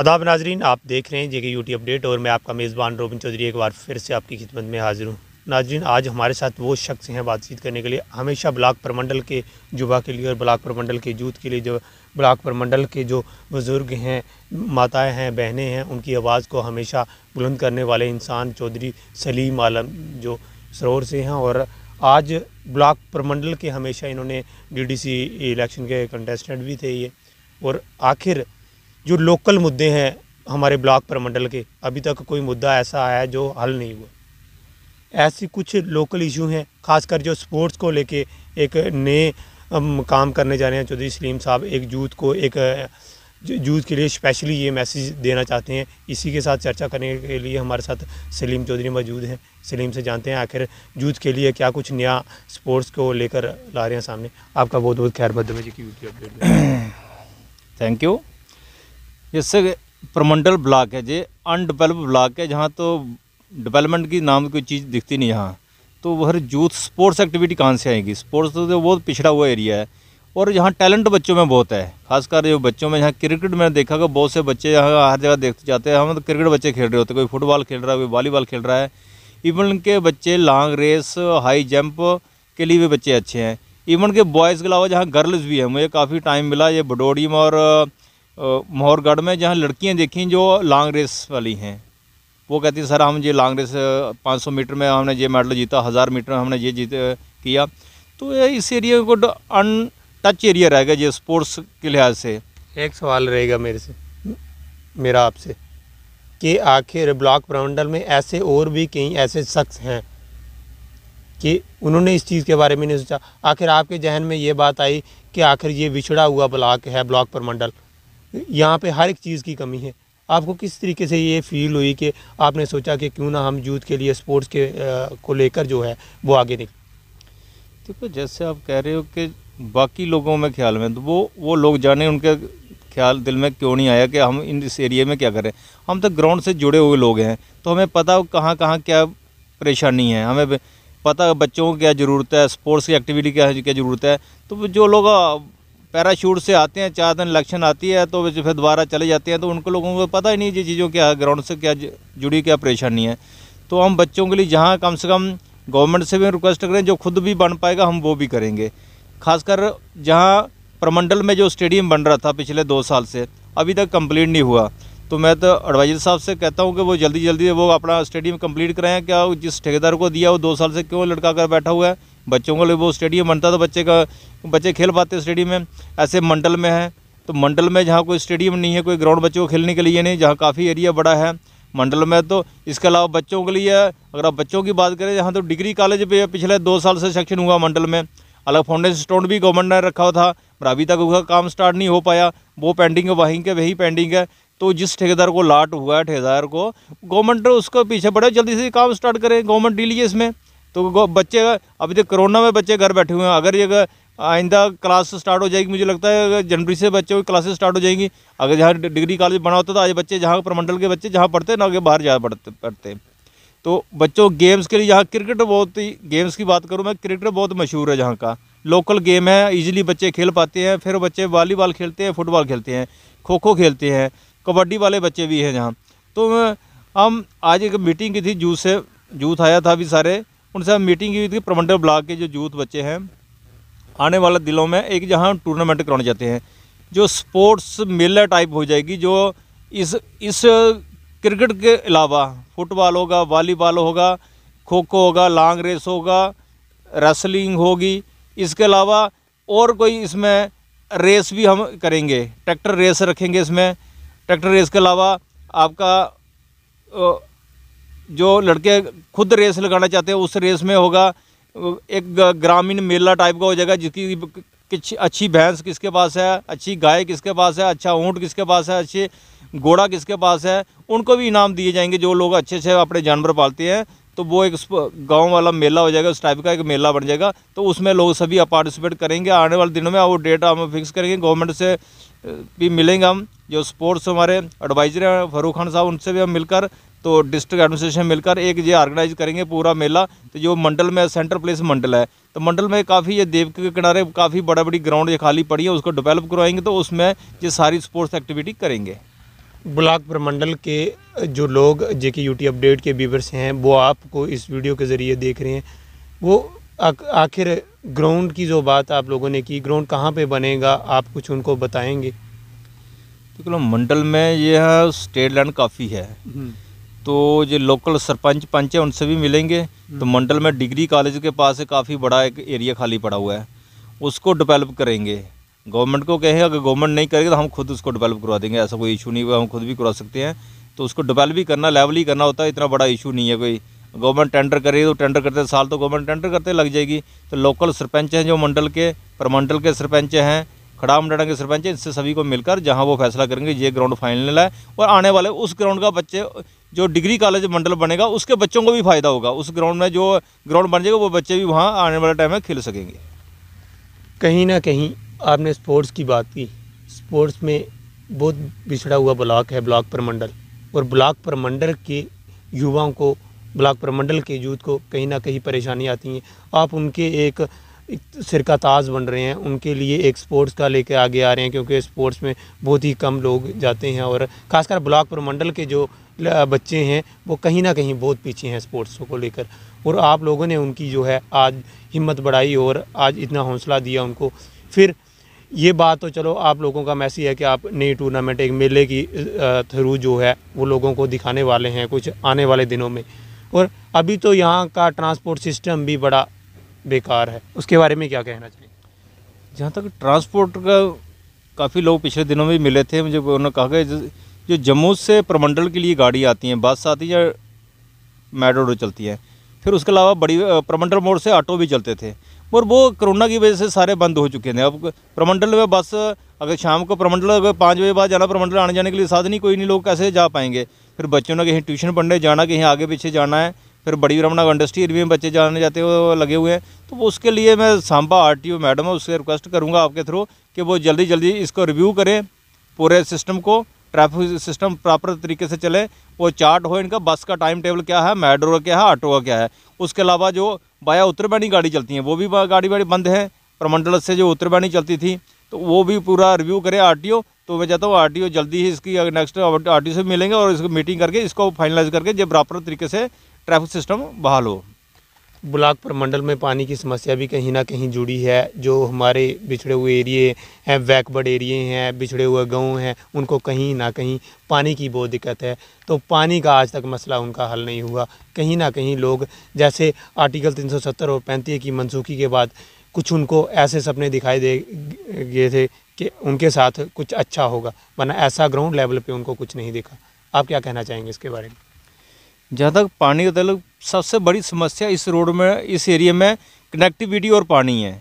आदाब नाजरीन आप देख रहे हैं जे के यू टी अपडेट और मैं आपका मेज़बान रोबिन चौधरी एक बार फिर से आपकी खिदमत में हाजिर हूँ नाजरीन आज हमारे साथ वो शख्स हैं बातचीत करने के लिए हमेशा ब्लाक प्रमंडल के जुबा के लिए और ब्लाक प्रमंडल के जूत के लिए जो ब्लाक प्रमंडल के जो बुज़ुर्ग हैं माताएं हैं बहनें हैं उनकी आवाज़ को हमेशा बुलंद करने वाले इंसान चौधरी सलीम आलम जो सरोर से हैं और आज ब्लाक प्रमंडल के हमेशा इन्होंने सी इलेक्शन के कंटेस्टेंट भी थे ये और आखिर जो लोकल मुद्दे हैं हमारे ब्लॉक परमंडल के अभी तक कोई मुद्दा ऐसा आया जो हल नहीं हुआ ऐसी कुछ लोकल इशू हैं खासकर जो स्पोर्ट्स को लेके एक नए काम करने जा रहे हैं चौधरी सलीम साहब एक यूथ को एक यूथ के लिए स्पेशली ये मैसेज देना चाहते हैं इसी के साथ चर्चा करने के लिए हमारे साथ सलीम चौधरी मौजूद हैं सलीम से जानते हैं आखिर यूथ के लिए क्या कुछ नया स्पोर्ट्स को लेकर ला रहे हैं सामने आपका बहुत बहुत खैर बदमे जी की यूट्यूब थैंक यू जैसे प्रमंडल ब्लॉक है जे अनडेवलप ब्लॉक है जहाँ तो डेवलपमेंट की नाम कोई चीज़ दिखती नहीं यहाँ तो वह यूथ स्पोर्ट्स एक्टिविटी कहाँ से आएगी स्पोर्ट्स तो बहुत पिछड़ा हुआ एरिया है और यहाँ टैलेंट बच्चों में बहुत है खासकर जो बच्चों में यहाँ क्रिकेट में देखा कि बहुत से बच्चे यहाँ हर जगह देखते जाते हैं हम तो क्रिकेट बच्चे खेल रहे होते कोई फुटबॉल खेल रहा है कोई वॉलीबॉल खेल रहा है इवन के बच्चे लॉन्ग रेस हाई जंप के लिए भी बच्चे अच्छे हैं इवन के बॉयज़ के अलावा जहाँ गर्ल्स भी हैं मुझे काफ़ी टाइम मिला ये बडोडियम और मोहरगढ़ में जहाँ लड़कियाँ देखी जो लॉन्ग रेस वाली हैं वो कहती सर हम ये लॉन्ग रेस 500 मीटर में हमने ये मेडल जीता हज़ार मीटर में हमने ये जीत किया तो ये इस एरिया को अन टच एरिया रहेगा ये स्पोर्ट्स के लिहाज से एक सवाल रहेगा मेरे से मेरा आपसे कि आखिर ब्लॉक प्रमंडल में ऐसे और भी कई ऐसे शख्स हैं कि उन्होंने इस चीज़ के बारे में नहीं सोचा आखिर आपके जहन में ये बात आई कि आखिर ये बिछड़ा हुआ ब्लॉक है ब्लॉक प्रमंडल यहाँ पे हर एक चीज़ की कमी है आपको किस तरीके से ये फील हुई कि आपने सोचा कि क्यों ना हम यूथ के लिए स्पोर्ट्स के आ, को लेकर जो है वो आगे देखें देखो जैसे आप कह रहे हो कि बाकी लोगों में ख्याल में तो वो वो लोग जाने उनके ख्याल दिल में क्यों नहीं आया कि हम इन इस एरिए में क्या करें हम तो ग्राउंड से जुड़े हुए लोग हैं तो हमें पता हो कहाँ कहाँ क्या परेशानी है हमें पता बच्चों को क्या ज़रूरत है स्पोर्ट्स की एक्टिविटी क्या क्या ज़रूरत है तो जो लोग पैराशूट से आते हैं चार दिन इलेक्शन आती है तो फिर दोबारा चले जाते हैं तो उनको लोगों को पता ही नहीं ये चीज़ों क्या ग्राउंड से क्या जुड़ी क्या परेशानी है तो हम बच्चों के लिए जहाँ कम से कम गवर्नमेंट से भी रिक्वेस्ट करें जो खुद भी बन पाएगा हम वो भी करेंगे खासकर जहाँ प्रमंडल में जो स्टेडियम बन रहा था पिछले दो साल से अभी तक कंप्लीट नहीं हुआ तो मैं तो एडवाइजर साहब से कहता हूँ कि वो जल्दी जल्दी वो अपना स्टेडियम कंप्लीट कराएं क्या जिस ठेकेदार को दिया वो दो साल से क्यों लड़का कर बैठा हुआ है बच्चों के लिए वो स्टेडियम बनता तो बच्चे का बच्चे खेल पाते स्टेडियम में ऐसे मंडल में है तो मंडल में जहाँ कोई स्टेडियम नहीं है कोई ग्राउंड बच्चों को खेलने के लिए नहीं जहाँ काफ़ी एरिया बड़ा है मंडल में तो इसके अलावा बच्चों के लिए अगर आप बच्चों की बात करें जहाँ तो डिग्री कॉलेज पे पिछले दो साल से सेक्शन हुआ मंडल में अलग फाउंडेशन स्टोन भी गवर्नमेंट ने रखा हुआ था पर अभी तक उसका काम स्टार्ट नहीं हो पाया वो पेंडिंग है वहीं के वही पेंडिंग है तो जिस ठेकेदार को लाट हुआ है ठेकेदार को गवर्नमेंट उसके पीछे पड़े जल्दी से काम स्टार्ट करें गवर्नमेंट डीलिए इसमें तो बच्चे अभी तक तो कोरोना में बच्चे घर बैठे हुए हैं अगर ये आइंदा क्लास स्टार्ट हो जाएगी मुझे लगता है अगर जनवरी से बच्चों की क्लासेस स्टार्ट हो जाएंगी अगर जहाँ डिग्री कॉलेज बना होता तो आज बच्चे जहाँ प्रमंडल के बच्चे जहाँ पढ़ते ना आगे बाहर जहाँ पढ़ते पढ़ते तो बच्चों गेम्स के लिए यहाँ क्रिकेट बहुत ही गेम्स की बात करूँ मैं क्रिकेट बहुत मशहूर है जहाँ का लोकल गेम है ईज़िली बच्चे खेल पाते हैं फिर बच्चे वॉलीबॉल खेलते हैं फुटबॉल खेलते हैं खो खो खेलते हैं कबड्डी वाले बच्चे भी हैं जहाँ तो हम आज एक मीटिंग की थी जूथ से जूथ आया था अभी सारे उनसे मीटिंग की हुई थी प्रमंडल ब्लॉक के जो यूथ बच्चे हैं आने वाले दिनों में एक जहाँ टूर्नामेंट कराने जाते हैं जो स्पोर्ट्स मेला टाइप हो जाएगी जो इस इस क्रिकेट के अलावा फुटबॉल होगा वॉलीबॉल होगा खो खो होगा लॉन्ग रेस होगा रेसलिंग होगी इसके अलावा और कोई इसमें रेस भी हम करेंगे ट्रैक्टर रेस रखेंगे इसमें ट्रैक्टर रेस के अलावा आपका जो लड़के खुद रेस लगाना चाहते हैं उस रेस में होगा एक ग्रामीण मेला टाइप का हो जाएगा जिसकी किस अच्छी भैंस किसके पास है अच्छी गाय किसके पास है अच्छा ऊँट किसके पास है अच्छे घोड़ा किसके पास है उनको भी इनाम दिए जाएंगे जो लोग अच्छे से अपने जानवर पालते हैं तो वो एक गांव वाला मेला हो जाएगा उस टाइप का एक मेला बन जाएगा तो उसमें लोग सभी पार्टिसिपेट करेंगे आने वाले दिनों में वो डेट हम फिक्स करेंगे गवर्नमेंट से भी मिलेंगे हम जो स्पोर्ट्स हमारे एडवाइजर हैं फरूख खान साहब उनसे भी हम मिलकर तो डिस्ट्रिक्ट एडमिनिस्ट्रेशन मिलकर एक ये ऑर्गेनाइज करेंगे पूरा मेला तो जो मंडल में सेंटर प्लेस मंडल है तो मंडल में काफ़ी ये देव के किनारे काफ़ी बड़ा बड़ी ग्राउंड ये खाली पड़ी है उसको डेवलप करवाएंगे तो उसमें ये सारी स्पोर्ट्स एक्टिविटी करेंगे ब्लॉक प्रमंडल के जो लोग जे के यूटी अपडेट के व्यूवर्स हैं वो आपको इस वीडियो के ज़रिए देख रहे हैं वो आखिर ग्राउंड की जो बात आप लोगों ने की ग्राउंड कहाँ पर बनेगा आप कुछ उनको बताएँगे तो मंडल में यह स्टेट लैंड काफ़ी है हम्म। तो जो लोकल सरपंच पंच हैं उनसे भी मिलेंगे तो हम्म। मंडल में डिग्री कॉलेज के पास काफ़ी बड़ा एक एरिया खाली पड़ा हुआ है उसको डेवलप करेंगे गवर्नमेंट को कहेंगे अगर गवर्नमेंट नहीं करेगी तो हम खुद उसको डेवलप करवा देंगे ऐसा कोई इशू नहीं हुआ हम खुद भी करवा सकते हैं तो उसको डेवलप भी करना लेवल ही करना होता है इतना बड़ा इशू नहीं है कोई गवर्नमेंट टेंडर करे तो टेंडर करते साल तो गवर्नमेंट टेंडर करते लग जाएगी तो लोकल सरपंच हैं जो मंडल के परमंडल के सरपंच हैं खड़ा मंडा के सरपंच हैं इनसे सभी को मिलकर जहाँ वो फैसला करेंगे ये ग्राउंड फाइनल है और आने वाले उस ग्राउंड का बच्चे जो डिग्री कॉलेज मंडल बनेगा उसके बच्चों को भी फ़ायदा होगा उस ग्राउंड में जो ग्राउंड बन जाएगा वो बच्चे भी वहाँ आने वाले टाइम में खेल सकेंगे कहीं ना कहीं आपने स्पोर्ट्स की बात की स्पोर्ट्स में बहुत बिछड़ा हुआ ब्लॉक है ब्लॉक परमंडल और ब्लॉक परमंडल के युवाओं को ब्लॉक परमंडल के यूथ को कहीं ना कहीं परेशानी आती हैं आप उनके एक सिर का ताज बन रहे हैं उनके लिए एक स्पोर्ट्स का लेकर आगे आ रहे हैं क्योंकि स्पोर्ट्स में बहुत ही कम लोग जाते हैं और खासकर ब्लॉक प्रमंडल के जो बच्चे हैं वो कहीं ना कहीं बहुत पीछे हैं स्पोर्ट्स को लेकर और आप लोगों ने उनकी जो है आज हिम्मत बढ़ाई और आज इतना हौसला दिया उनको फिर ये बात तो चलो आप लोगों का मैसेज है कि आप नई टूर्नामेंट एक मेले की थ्रू जो है वो लोगों को दिखाने वाले हैं कुछ आने वाले दिनों में और अभी तो यहाँ का ट्रांसपोर्ट सिस्टम भी बड़ा बेकार है उसके बारे में क्या कहना चाहिए जहाँ तक ट्रांसपोर्ट का काफ़ी लोग पिछले दिनों में मिले थे मुझे उन्होंने कहा कि जो जम्मू से प्रमंडल के लिए गाड़ी आती हैं बस आती है या मेटाडोर चलती है फिर उसके अलावा बड़ी प्रमंडल मोड़ से ऑटो भी चलते थे और वो कोरोना की वजह से सारे बंद हो चुके थे अब प्रमंडल में बस अगर शाम को प्रमंडल अगर पाँच बजे बाद जाना प्रमंडल आने जाने के लिए साधन ही कोई नहीं लोग कैसे जा पाएंगे फिर बच्चों ने कहीं ट्यूशन पढ़ने जाना कहीं आगे पीछे जाना है फिर बड़ी ब्रह्मणा इंडस्ट्री एरिया में बच्चे जाने जाते हुए लगे हुए हैं तो उसके लिए मैं सांबा आर टी मैडम है उससे रिक्वेस्ट करूँगा आपके थ्रू कि वो जल्दी जल्दी इसको रिव्यू करें पूरे सिस्टम को ट्रैफिक सिस्टम प्रॉपर तरीके से चले वो चार्ट हो इनका बस का टाइम टेबल क्या है मेट्रो का क्या है ऑटो का क्या है उसके अलावा जो बाया उत्तरबैनी गाड़ी चलती हैं वो भी गाड़ी वाड़ी बंद है प्रमंडल से जो उत्तरबैनी चलती थी तो वो भी पूरा रिव्यू करे आर तो मैं चाहता हूँ आर जल्दी ही इसकी नेक्स्ट आर से मिलेंगे और इसको मीटिंग करके इसको फाइनलाइज करके जब प्रॉपर तरीके से ट्रैफिक सिस्टम बहाल हो ब्लॉक प्रमंडल में पानी की समस्या भी कहीं ना कहीं जुड़ी है जो हमारे बिछड़े हुए एरिए हैं बैकवर्ड एरिए हैं बिछड़े हुए गांव हैं उनको कहीं ना कहीं पानी की बहुत दिक्कत है तो पानी का आज तक मसला उनका हल नहीं हुआ कहीं ना कहीं लोग जैसे आर्टिकल 370 और पैंतीस की मनसूखी के बाद कुछ उनको ऐसे सपने दिखाई दे गए थे कि उनके साथ कुछ अच्छा होगा वरना ऐसा ग्राउंड लेवल पर उनको कुछ नहीं दिखा आप क्या कहना चाहेंगे इसके बारे में जहाँ तक पानी का है सबसे बड़ी समस्या इस रोड में इस एरिया में कनेक्टिविटी और पानी है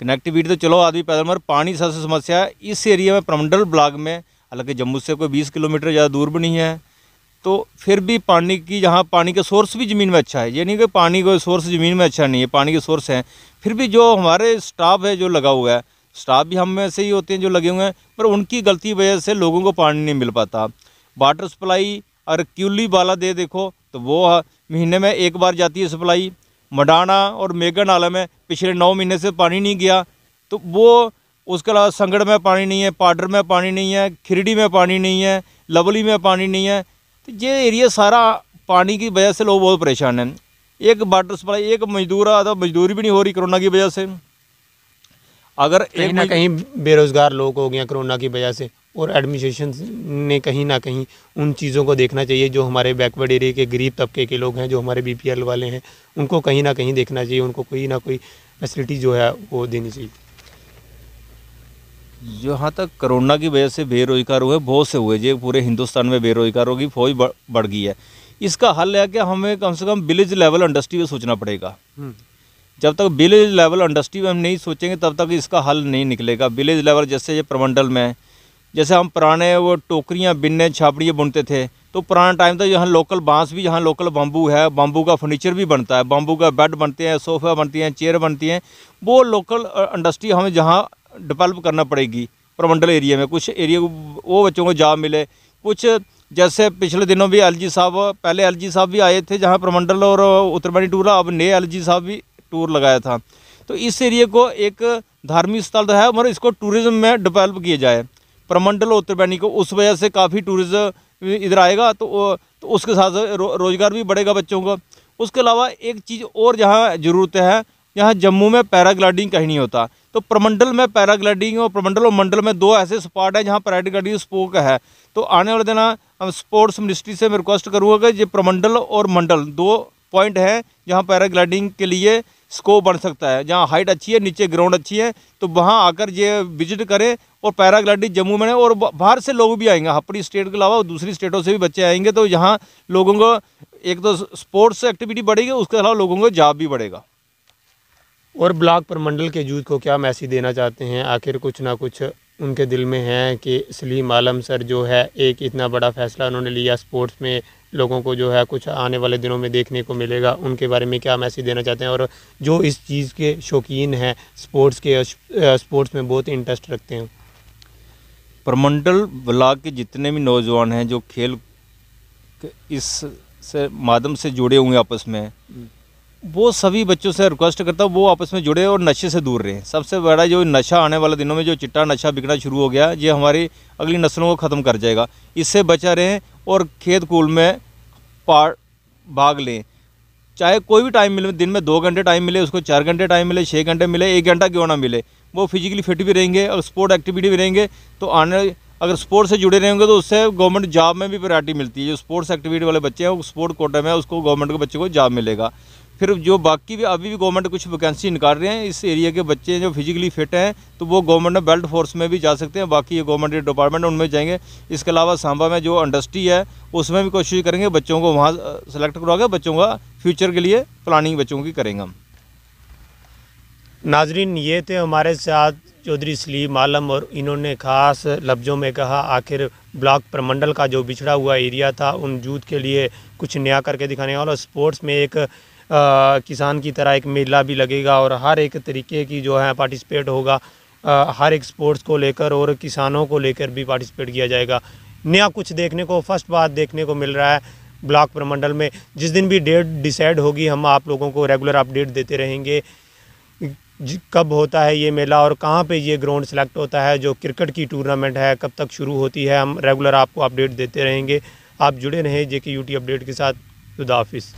कनेक्टिविटी हम्म। तो चलो आदमी पैदल मगर पानी सबसे समस्या है इस एरिया में प्रमंडल ब्लॉक में हालांकि जम्मू से कोई बीस किलोमीटर ज़्यादा दूर भी नहीं है तो फिर भी पानी की जहाँ पानी का सोर्स भी ज़मीन में अच्छा है ये नहीं कि पानी का सोर्स ज़मीन में अच्छा नहीं है पानी के सोर्स हैं फिर भी जो हमारे स्टाफ है जो लगा हुआ है स्टाफ भी हम में से ही होते हैं जो लगे हुए हैं पर उनकी गलती वजह से लोगों को पानी नहीं मिल पाता वाटर सप्लाई और क्यूली वाला दे देखो तो वो महीने में एक बार जाती है सप्लाई मडाना और मेघा नाला में पिछले नौ महीने से पानी नहीं गया तो वो उसके अलावा संगड़ में पानी नहीं है पाडर में पानी नहीं है खिरडी में पानी नहीं है लवली में पानी नहीं है तो ये एरिया सारा पानी की वजह से लोग बहुत परेशान हैं एक वाटर सप्लाई एक मजदूर आता मजदूरी भी नहीं हो रही कोरोना की वजह से अगर एक ना कहीं बेरोज़गार लोग हो गए कोरोना की वजह से और एडमिनिस्ट्रेशन ने कहीं ना कहीं उन चीज़ों को देखना चाहिए जो हमारे बैकवर्ड एरिए के गरीब तबके के लोग हैं जो हमारे बी वाले हैं उनको कहीं ना कहीं देखना चाहिए उनको कोई ना कोई फैसिलिटी जो है वो देनी चाहिए जहाँ तक कोरोना की वजह से बेरोजगार हुए बहुत से हुए जो पूरे हिंदुस्तान में बेरोजगारों की फौज बढ़ गई है इसका हल है कि हमें कम से कम विलेज लेवल इंडस्ट्री में सोचना पड़ेगा हम्म। जब तक विलेज लेवल इंडस्ट्री में हम नहीं सोचेंगे तब तक इसका हल नहीं निकलेगा विलेज लेवल जैसे ये प्रमंडल में जैसे हम पुराने वो टोकरियाँ बिनने छापड़िए बुनते थे तो पुराने टाइम तक तो यहाँ लोकल बांस भी यहाँ लोकल बम्बू है बम्बू का फर्नीचर भी बनता है बम्बू का बेड बनते हैं सोफ़ा बनती हैं चेयर बनती हैं वो लोकल इंडस्ट्री हमें जहाँ डेवलप करना पड़ेगी प्रमंडल एरिया में कुछ एरिया वो बच्चों को जॉब मिले कुछ जैसे पिछले दिनों भी एलजी साहब पहले एलजी साहब भी आए थे जहाँ प्रमंडल और उत्तरबाणी टूर अब नए एलजी साहब भी टूर लगाया था तो इस एरिए को एक धार्मिक स्थल है मगर इसको टूरिज़्म में डेवलप किया जाए प्रमंडल और त्रिवेणी को उस वजह से काफ़ी टूरिज़्म इधर आएगा तो, तो उसके साथ रो, रोज़गार भी बढ़ेगा बच्चों का उसके अलावा एक चीज़ और जहाँ ज़रूरत है यहाँ जम्मू में पैराग्लाइडिंग कहीं नहीं होता तो प्रमंडल में पैराग्लाइडिंग और प्रमंडल और मंडल में दो ऐसे स्पॉट हैं जहाँ पैराग्लाइडिंग स्पोक है तो आने वाले दिन स्पोर्ट्स मिनिस्ट्री से मैं रिक्वेस्ट करूँगा कि ये प्रमंडल और मंडल दो पॉइंट हैं जहाँ पैराग्लाइडिंग के लिए स्कोप बन सकता है जहाँ हाइट अच्छी है नीचे ग्राउंड अच्छी है तो वहाँ आकर ये विजिट करें और पैराग्लाइडिंग जम्मू में और बाहर से लोग भी आएंगे अपनी स्टेट के अलावा दूसरी स्टेटों से भी बच्चे आएंगे तो यहाँ लोगों को एक तो स्पोर्ट्स एक्टिविटी बढ़ेगी उसके अलावा लोगों को जॉब भी बढ़ेगा और ब्लॉक परमंडल के यूथ को क्या मैसेज देना चाहते हैं आखिर कुछ ना कुछ उनके दिल में हैं कि सलीम आलम सर जो है एक इतना बड़ा फ़ैसला उन्होंने लिया स्पोर्ट्स में लोगों को जो है कुछ आने वाले दिनों में देखने को मिलेगा उनके बारे में क्या मैसेज देना चाहते हैं और जो इस चीज़ के शौकीन हैं स्पोर्ट्स के स्पोर्ट्स में बहुत इंटरेस्ट रखते हैं परमंडल ब्लाक के जितने भी नौजवान हैं जो खेल इस से माध्यम से जुड़े हुए आपस में हम्म। वो सभी बच्चों से रिक्वेस्ट करता हूँ वो आपस में जुड़े और नशे से दूर रहें सबसे बड़ा जो नशा आने वाले दिनों में जो चिट्टा नशा बिकना शुरू हो गया ये हमारी अगली नस्लों को ख़त्म कर जाएगा इससे बचा रहें और खेत कूल में पार भाग लें चाहे कोई भी टाइम मिले दिन में दो घंटे टाइम मिले उसको चार घंटे टाइम मिले छः घंटे मिले एक घंटा क्यों ना मिले वो फिजिकली फिट भी रहेंगे और स्पोर्ट एक्टिविटी भी रहेंगे तो आने अगर स्पोर्ट्स से जुड़े रहेंगे तो उससे गवर्नमेंट जॉब में भी प्रायरिटी मिलती है जो स्पोर्ट्स एक्टिविटी वाले बच्चे हैं वो स्पोर्ट कोटा में उसको गवर्नमेंट के बच्चे को जॉब मिलेगा फिर जो बाकी भी अभी भी गवर्नमेंट कुछ वैकेंसी निकाल रहे हैं इस एरिया के बच्चे जो फिजिकली फिट हैं तो वो गवर्नमेंट बेल्ट फोर्स में भी जा सकते हैं बाकी ये गवर्नमेंट डिपार्टमेंट उनमें जाएंगे इसके अलावा सांबा में जो इंडस्ट्री है उसमें भी कोशिश करेंगे बच्चों को वहाँ सेलेक्ट करवा के बच्चों का फ्यूचर के लिए प्लानिंग बच्चों की करेंगे हम नाजरीन ये थे हमारे साथ चौधरी सलीम आलम और इन्होंने ख़ास लफ्ज़ों में कहा आखिर ब्लॉक प्रमंडल का जो बिछड़ा हुआ एरिया था उन जूथ के लिए कुछ नया करके दिखाने वाला और स्पोर्ट्स में एक किसान की तरह एक मेला भी लगेगा और हर एक तरीके की जो है पार्टिसिपेट होगा हर एक स्पोर्ट्स को लेकर और किसानों को लेकर भी पार्टिसिपेट किया जाएगा नया कुछ देखने को फर्स्ट बार देखने को मिल रहा है ब्लॉक प्रमंडल में जिस दिन भी डेट डिसाइड होगी हम आप लोगों को रेगुलर अपडेट देते रहेंगे कब होता है ये मेला और कहाँ पे ये ग्राउंड सेलेक्ट होता है जो क्रिकेट की टूर्नामेंट है कब तक शुरू होती है हम रेगुलर आपको अपडेट देते रहेंगे आप जुड़े रहें जे के यू अपडेट के साथ खुदाफिज़